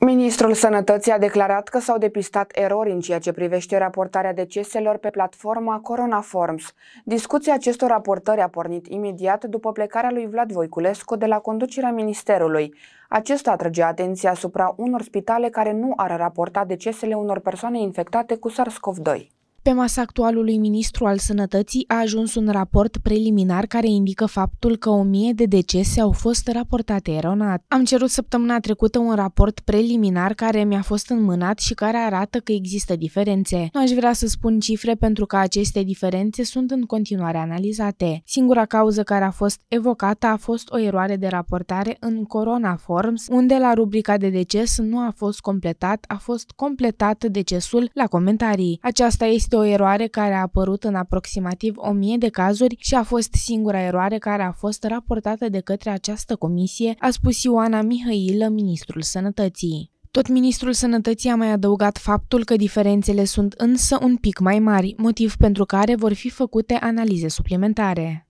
Ministrul Sănătății a declarat că s-au depistat erori în ceea ce privește raportarea deceselor pe platforma Coronaforms. Discuția acestor raportări a pornit imediat după plecarea lui Vlad Voiculescu de la conducerea ministerului. Acesta atrăgea atenția asupra unor spitale care nu ar raporta decesele unor persoane infectate cu SARS-CoV-2. Pe masa actualului ministru al sănătății a ajuns un raport preliminar care indică faptul că o mie de decese au fost raportate eronat. Am cerut săptămâna trecută un raport preliminar care mi-a fost înmânat și care arată că există diferențe. Nu aș vrea să spun cifre pentru că aceste diferențe sunt în continuare analizate. Singura cauză care a fost evocată a fost o eroare de raportare în Corona Forms, unde la rubrica de deces nu a fost completat, a fost completat decesul la comentarii. Aceasta este o eroare care a apărut în aproximativ 1000 de cazuri și a fost singura eroare care a fost raportată de către această comisie, a spus Ioana Mihailă, ministrul sănătății. Tot ministrul sănătății a mai adăugat faptul că diferențele sunt însă un pic mai mari, motiv pentru care vor fi făcute analize suplimentare.